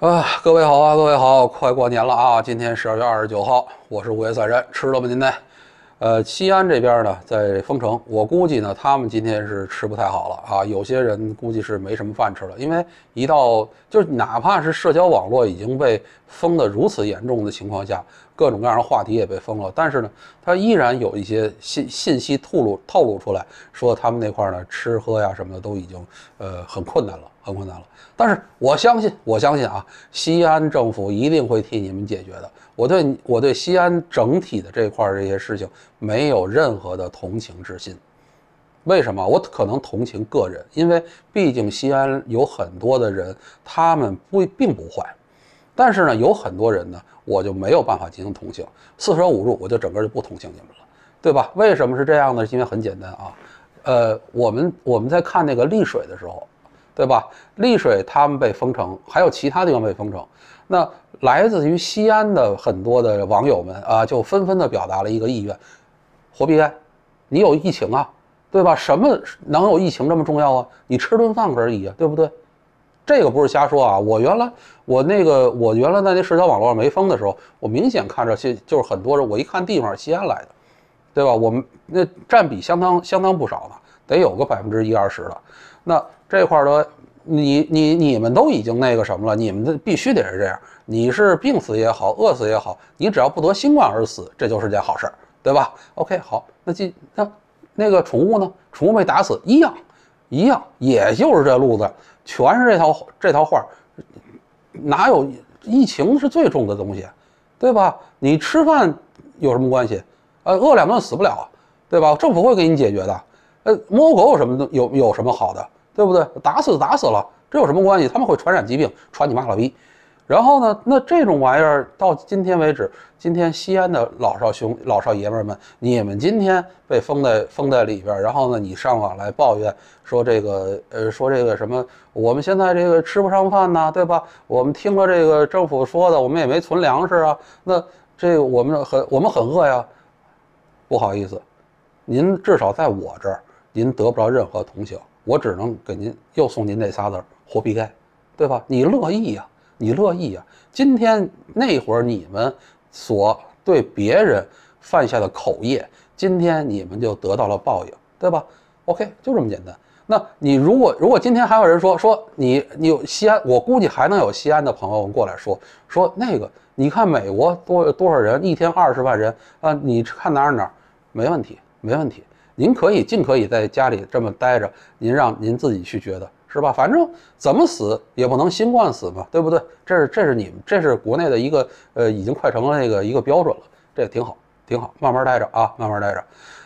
啊，各位好啊，各位好，快过年了啊！今天十二月二十九号，我是五月三人，吃了吗您呢？呃，西安这边呢，在封城，我估计呢，他们今天是吃不太好了啊，有些人估计是没什么饭吃了，因为一到就是哪怕是社交网络已经被封得如此严重的情况下。各种各样的话题也被封了，但是呢，他依然有一些信信息透露透露出来，说他们那块儿呢吃喝呀什么的都已经呃很困难了，很困难了。但是我相信，我相信啊，西安政府一定会替你们解决的。我对我对西安整体的这块这些事情没有任何的同情之心。为什么？我可能同情个人，因为毕竟西安有很多的人，他们不并不坏。但是呢，有很多人呢，我就没有办法进行同情。四舍五入，我就整个就不同情你们了，对吧？为什么是这样呢？因为很简单啊，呃，我们我们在看那个丽水的时候，对吧？丽水他们被封城，还有其他地方被封城。那来自于西安的很多的网友们啊，就纷纷的表达了一个意愿：，活逼，你有疫情啊，对吧？什么能有疫情这么重要啊？你吃顿饭而已啊，对不对？这个不是瞎说啊！我原来我那个我原来在那社交网络上没封的时候，我明显看着，就是很多人，我一看地方是西安来的，对吧？我们那占比相当相当不少了，得有个百分之一二十了。那这块的你你你们都已经那个什么了，你们的必须得是这样。你是病死也好，饿死也好，你只要不得新冠而死，这就是件好事儿，对吧？OK，好，那那那个宠物呢？宠物被打死一样一样，也就是这路子。全是这套这套话，哪有疫情是最重的东西，对吧？你吃饭有什么关系？呃，饿两顿死不了，对吧？政府会给你解决的。呃，猫狗有什么东有有什么好的，对不对？打死打死了，这有什么关系？他们会传染疾病，传你妈老逼。然后呢？那这种玩意儿到今天为止，今天西安的老少兄老少爷们们，你们今天被封在封在里边，然后呢，你上网来抱怨说这个呃，说这个什么？我们现在这个吃不上饭呐，对吧？我们听了这个政府说的，我们也没存粮食啊。那这我们很我们很饿呀。不好意思，您至少在我这儿，您得不着任何同情，我只能给您又送您那仨字活逼盖，对吧？你乐意呀？你乐意啊？今天那会儿你们所对别人犯下的口业，今天你们就得到了报应，对吧？OK，就这么简单。那你如果如果今天还有人说说你你有西安，我估计还能有西安的朋友过来说说那个，你看美国多多少人，一天二十万人啊！你看哪儿哪，没问题，没问题。您可以尽可以在家里这么待着，您让您自己去觉得。是吧？反正怎么死也不能新冠死嘛，对不对？这是这是你们，这是国内的一个呃，已经快成了那个一个标准了，这也挺好，挺好。慢慢待着啊，慢慢待着。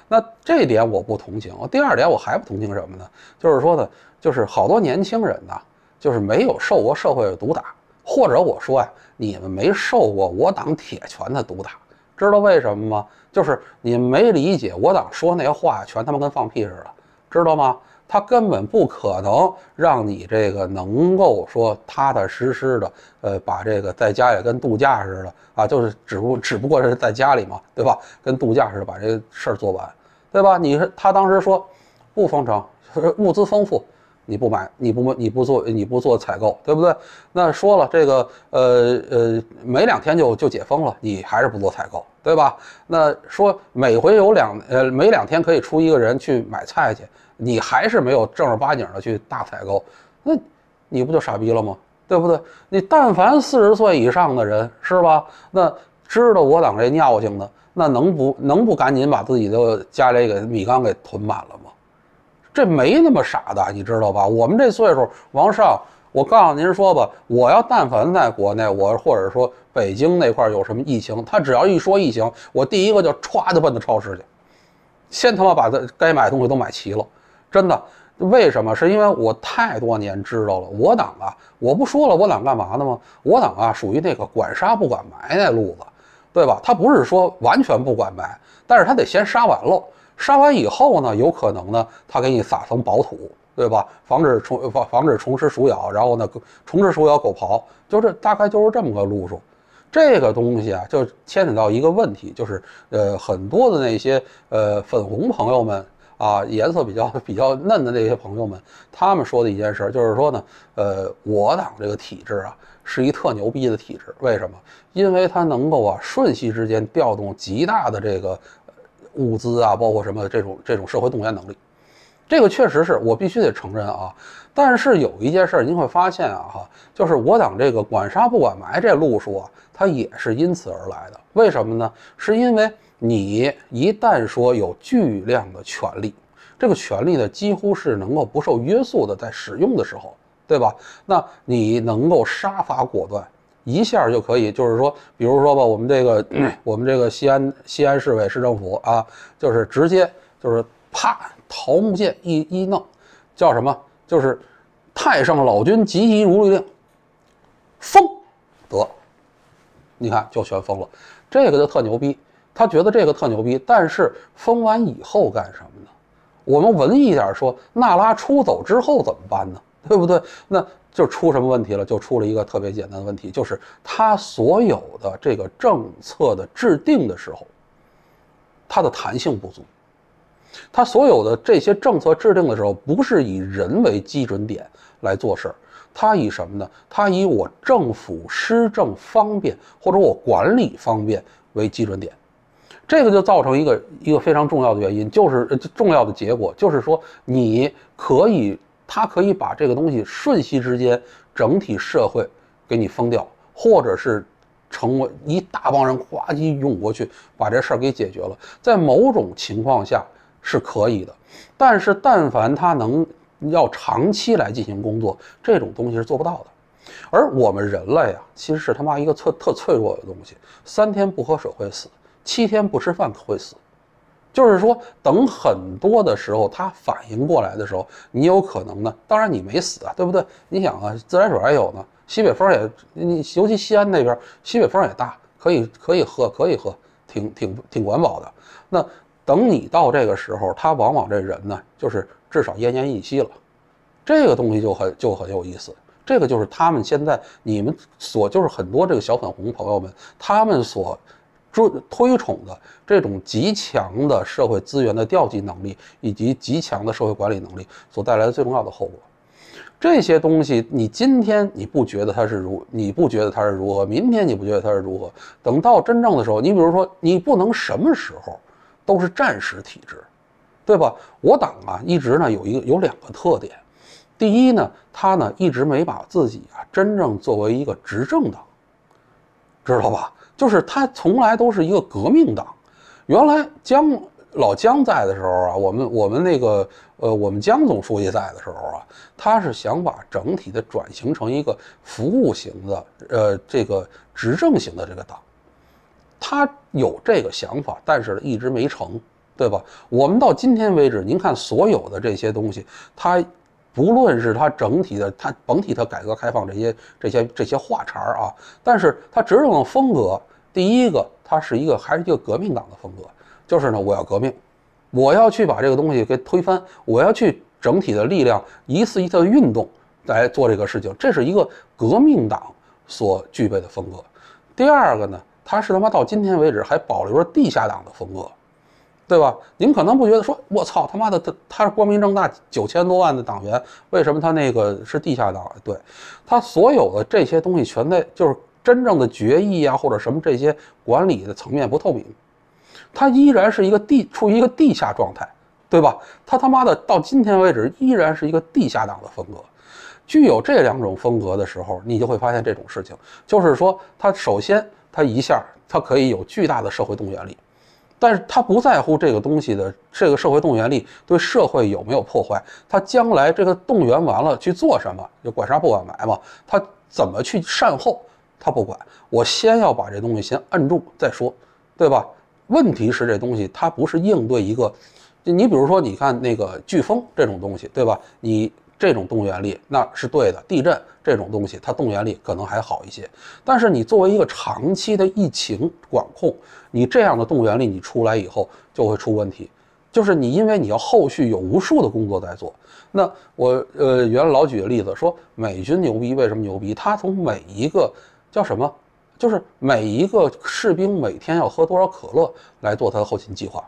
那这点我不同情。第二点我还不同情什么呢？就是说呢，就是好多年轻人呐，就是没有受过社会的毒打，或者我说呀，你们没受过我党铁拳的毒打，知道为什么吗？就是你们没理解我党说那些话，全他妈跟放屁似的，知道吗？他根本不可能让你这个能够说踏踏实实的，呃，把这个在家也跟度假似的啊，就是只不只不过是在家里嘛，对吧？跟度假似的把这事儿做完，对吧？你是他当时说不封城，物资丰富，你不买，你不不你不做，你不做采购，对不对？那说了这个，呃呃，没两天就就解封了，你还是不做采购，对吧？那说每回有两呃每两天可以出一个人去买菜去。你还是没有正儿八经的去大采购，那你不就傻逼了吗？对不对？你但凡四十岁以上的人，是吧？那知道我党这尿性呢？那能不能不赶紧把自己的家里给米缸给囤满了吗？这没那么傻的，你知道吧？我们这岁数往上，我告诉您说吧，我要但凡在国内，我或者说北京那块儿有什么疫情，他只要一说疫情，我第一个就歘就奔到超市去，先他妈把他该买的东西都买齐了。真的？为什么？是因为我太多年知道了我党啊！我不说了，我党干嘛的吗？我党啊，属于那个管杀不管埋那路子，对吧？他不是说完全不管埋，但是他得先杀完喽。杀完以后呢，有可能呢，他给你撒层薄土，对吧？防止虫防防止虫吃鼠咬，然后呢，虫吃鼠咬狗刨，就这大概就是这么个路数。这个东西啊，就牵扯到一个问题，就是呃，很多的那些呃粉红朋友们。啊，颜色比较 比较嫩的那些朋友们，他们说的一件事就是说呢，呃，我党这个体制啊，是一特牛逼的体制。为什么？因为它能够啊，瞬息之间调动极大的这个物资啊，包括什么这种这种社会动员能力。这个确实是我必须得承认啊。但是有一件事您会发现啊，哈，就是我党这个管杀不管埋这路数啊，它也是因此而来的。为什么呢？是因为。你一旦说有巨量的权利，这个权利呢，几乎是能够不受约束的，在使用的时候，对吧？那你能够杀伐果断，一下就可以，就是说，比如说吧，我们这个，我们这个西安，西安市委市政府啊，就是直接就是啪，桃木剑一一弄，叫什么？就是太上老君急急如律令，封，得，你看就全封了，这个就特牛逼。他觉得这个特牛逼，但是封完以后干什么呢？我们文艺一点说，娜拉出走之后怎么办呢？对不对？那就出什么问题了？就出了一个特别简单的问题，就是他所有的这个政策的制定的时候，它的弹性不足。他所有的这些政策制定的时候，不是以人为基准点来做事儿，他以什么呢？他以我政府施政方便或者我管理方便为基准点。这个就造成一个一个非常重要的原因，就是呃重要的结果，就是说你可以，他可以把这个东西瞬息之间，整体社会给你封掉，或者是成为一大帮人哗唧涌过去把这事儿给解决了，在某种情况下是可以的，但是但凡他能要长期来进行工作，这种东西是做不到的。而我们人类啊，其实是他妈一个特特脆弱的东西，三天不喝水会死。七天不吃饭会死，就是说等很多的时候，他反应过来的时候，你有可能呢？当然你没死啊，对不对？你想啊，自来水还有呢，西北风也，你尤其西安那边西北风也大，可以可以喝，可以喝，挺挺挺管饱的。那等你到这个时候，他往往这人呢，就是至少奄奄一息了。这个东西就很就很有意思，这个就是他们现在你们所就是很多这个小粉红朋友们他们所。追推崇的这种极强的社会资源的调集能力，以及极强的社会管理能力所带来的最重要的后果，这些东西你今天你不觉得它是如，你不觉得它是如何，明天你不觉得它是如何，等到真正的时候，你比如说你不能什么时候都是战时体制，对吧？我党啊一直呢有一个有两个特点，第一呢，它呢一直没把自己啊真正作为一个执政党，知道吧？就是他从来都是一个革命党，原来江老江在的时候啊，我们我们那个呃，我们江总书记在的时候啊，他是想把整体的转型成一个服务型的，呃，这个执政型的这个党，他有这个想法，但是一直没成，对吧？我们到今天为止，您看所有的这些东西，他不论是他整体的，他甭提他改革开放这些这些这些话茬儿啊，但是他执政的风格。第一个，它是一个还是一个革命党的风格，就是呢，我要革命，我要去把这个东西给推翻，我要去整体的力量一次一次的运动来做这个事情，这是一个革命党所具备的风格。第二个呢，它是他妈到今天为止还保留着地下党的风格，对吧？您可能不觉得说，我操他妈的，他他是光明正大九千多万的党员，为什么他那个是地下党？对他所有的这些东西全在就是。真正的决议啊，或者什么这些管理的层面不透明，它依然是一个地处于一个地下状态，对吧？他他妈的到今天为止依然是一个地下党的风格。具有这两种风格的时候，你就会发现这种事情，就是说他首先他一下他可以有巨大的社会动员力，但是他不在乎这个东西的这个社会动员力对社会有没有破坏，他将来这个动员完了去做什么，就管杀不管埋嘛，他怎么去善后？他不管我，先要把这东西先摁住再说，对吧？问题是这东西它不是应对一个，你比如说你看那个飓风这种东西，对吧？你这种动员力那是对的。地震这种东西它动员力可能还好一些，但是你作为一个长期的疫情管控，你这样的动员力你出来以后就会出问题，就是你因为你要后续有无数的工作在做。那我呃原来老举个例子说美军牛逼，为什么牛逼？他从每一个。叫什么？就是每一个士兵每天要喝多少可乐来做他的后勤计划，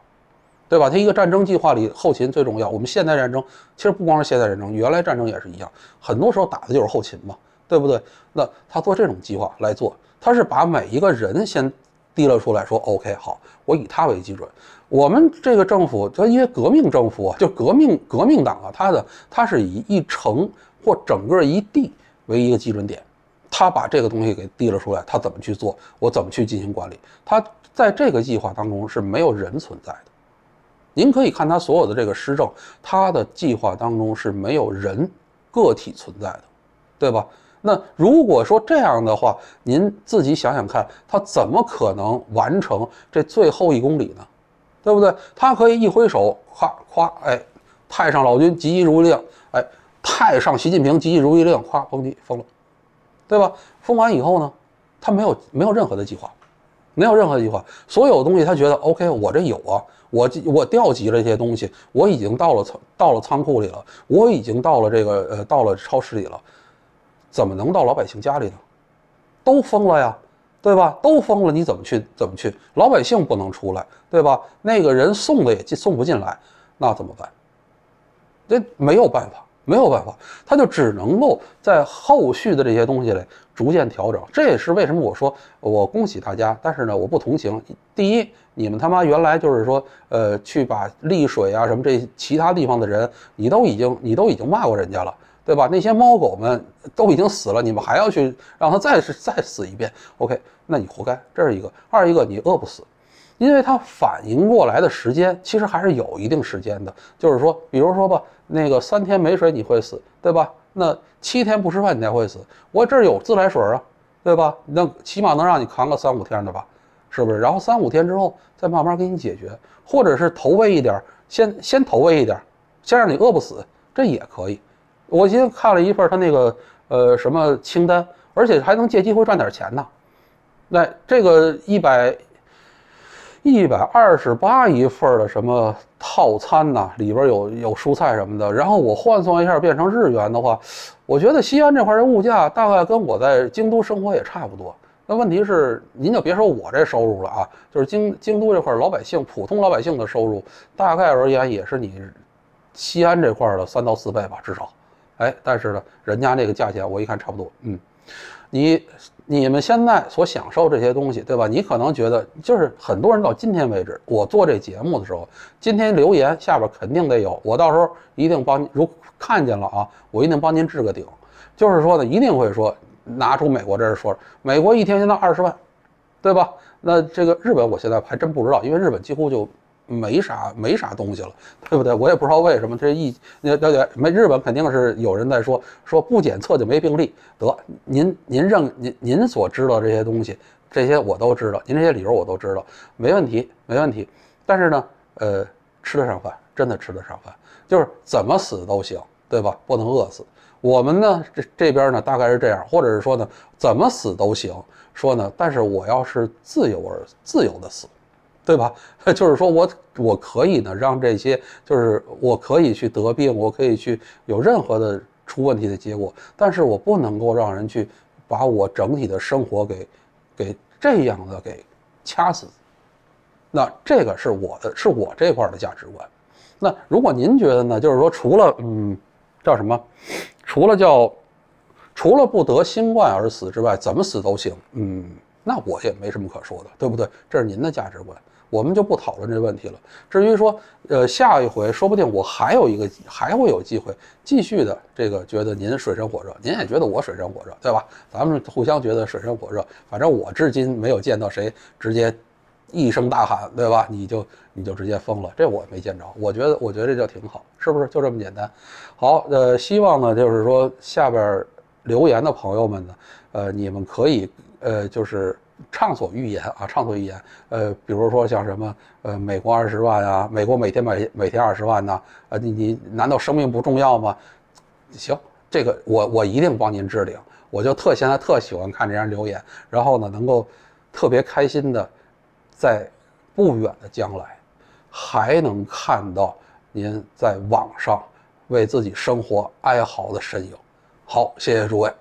对吧？他一个战争计划里后勤最重要。我们现代战争其实不光是现代战争，原来战争也是一样，很多时候打的就是后勤嘛，对不对？那他做这种计划来做，他是把每一个人先提了出来，说 OK 好，我以他为基准。我们这个政府，他因为革命政府就革命革命党啊，他的他是以一城或整个一地为一个基准点。他把这个东西给提了出来，他怎么去做？我怎么去进行管理？他在这个计划当中是没有人存在的。您可以看他所有的这个施政，他的计划当中是没有人个体存在的，对吧？那如果说这样的话，您自己想想看，他怎么可能完成这最后一公里呢？对不对？他可以一挥手，夸夸，哎，太上老君急急如律令，哎，太上习近平急急如律令，夸，嘣叽，疯了。对吧？封完以后呢，他没有没有任何的计划，没有任何的计划。所有东西他觉得 OK，我这有啊，我我调集了一些东西，我已经到了仓，到了仓库里了，我已经到了这个呃到了超市里了，怎么能到老百姓家里呢？都封了呀，对吧？都封了，你怎么去？怎么去？老百姓不能出来，对吧？那个人送的也进送不进来，那怎么办？这没有办法。没有办法，他就只能够在后续的这些东西里逐渐调整。这也是为什么我说我恭喜大家，但是呢，我不同情。第一，你们他妈原来就是说，呃，去把丽水啊什么这其他地方的人，你都已经你都已经骂过人家了，对吧？那些猫狗们都已经死了，你们还要去让他再是再死一遍？OK，那你活该。这是一个，二一个你饿不死。因为它反应过来的时间其实还是有一定时间的，就是说，比如说吧，那个三天没水你会死，对吧？那七天不吃饭你才会死。我这儿有自来水啊，对吧？那起码能让你扛个三五天的吧，是不是？然后三五天之后再慢慢给你解决，或者是投喂一点，先先投喂一点，先让你饿不死，这也可以。我今天看了一份他那个呃什么清单，而且还能借机会赚点钱呢。那这个一百。一百二十八一份的什么套餐呐？里边有有蔬菜什么的。然后我换算一下变成日元的话，我觉得西安这块的物价大概跟我在京都生活也差不多。那问题是，您就别说我这收入了啊，就是京京都这块老百姓普通老百姓的收入，大概而言也是你西安这块的三到四倍吧，至少。哎，但是呢，人家那个价钱我一看差不多，嗯，你你们现在所享受这些东西，对吧？你可能觉得就是很多人到今天为止，我做这节目的时候，今天留言下边肯定得有，我到时候一定帮您如看见了啊，我一定帮您置个顶。就是说呢，一定会说拿出美国这儿说，美国一天现在二十万，对吧？那这个日本我现在还真不知道，因为日本几乎就。没啥没啥东西了，对不对？我也不知道为什么这一，了解没？日本肯定是有人在说说不检测就没病例。得，您您认您您所知道这些东西，这些我都知道，您这些理由我都知道，没问题没问题。但是呢，呃，吃得上饭，真的吃得上饭，就是怎么死都行，对吧？不能饿死。我们呢这这边呢大概是这样，或者是说呢怎么死都行，说呢，但是我要是自由而自由的死。对吧？就是说我我可以呢，让这些就是我可以去得病，我可以去有任何的出问题的结果，但是我不能够让人去把我整体的生活给给这样的给掐死。那这个是我的，是我这块的价值观。那如果您觉得呢，就是说除了嗯叫什么，除了叫除了不得新冠而死之外，怎么死都行，嗯，那我也没什么可说的，对不对？这是您的价值观。我们就不讨论这问题了。至于说，呃，下一回说不定我还有一个，还会有机会继续的。这个觉得您水深火热，您也觉得我水深火热，对吧？咱们互相觉得水深火热。反正我至今没有见到谁直接一声大喊，对吧？你就你就直接疯了，这我没见着。我觉得我觉得这叫挺好，是不是？就这么简单。好，呃，希望呢，就是说下边留言的朋友们呢，呃，你们可以，呃，就是。畅所欲言啊，畅所欲言。呃，比如说像什么，呃，美国二十万啊，美国每天每每天二十万呐，啊，你你难道生命不重要吗？行，这个我我一定帮您置顶。我就特现在特喜欢看这样留言，然后呢，能够特别开心的，在不远的将来还能看到您在网上为自己生活哀嚎的身影。好，谢谢诸位。